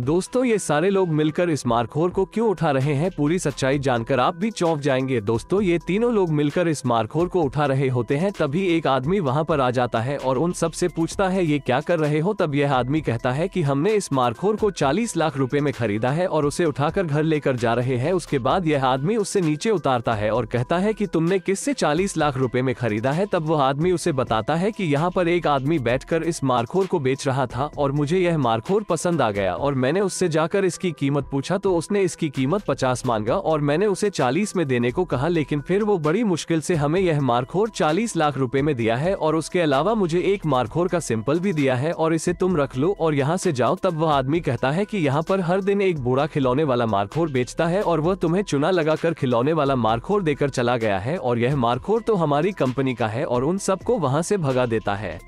दोस्तों ये सारे लोग मिलकर इस मारखोर को क्यों उठा रहे हैं पूरी सच्चाई जानकर आप भी चौंक जाएंगे दोस्तों ये तीनों लोग मिलकर इस मारखोर को उठा रहे होते हैं तभी एक आदमी वहां पर आ जाता है और उन सब से पूछता है ये क्या कर रहे हो तब यह आदमी कहता है कि हमने इस मारखोर को 40 लाख रुपए में खरीदा है और उसे उठाकर घर लेकर जा रहे है उसके बाद यह आदमी उससे नीचे उतारता है और कहता है की तुमने किस चालीस लाख रूपए में खरीदा है तब वो आदमी उसे बताता है की यहाँ पर एक आदमी बैठ इस मारखोर को बेच रहा था और मुझे यह मारखोर पसंद आ गया और मैंने उससे जाकर इसकी कीमत पूछा तो उसने इसकी कीमत 50 मांगा और मैंने उसे 40 में देने को कहा लेकिन फिर वो बड़ी मुश्किल से हमें यह मारखोर 40 लाख रुपए में दिया है और उसके अलावा मुझे एक मारखोर का सिंपल भी दिया है और इसे तुम रख लो और यहाँ से जाओ तब वह आदमी कहता है की यहाँ पर हर दिन एक बूढ़ा खिलौने वाला मारखोर बेचता है और वह तुम्हें चुना लगा खिलौने वाला मारखोर देकर चला गया है और यह मारखोर तो हमारी कंपनी का है और उन सबको वहाँ ऐसी भगा देता है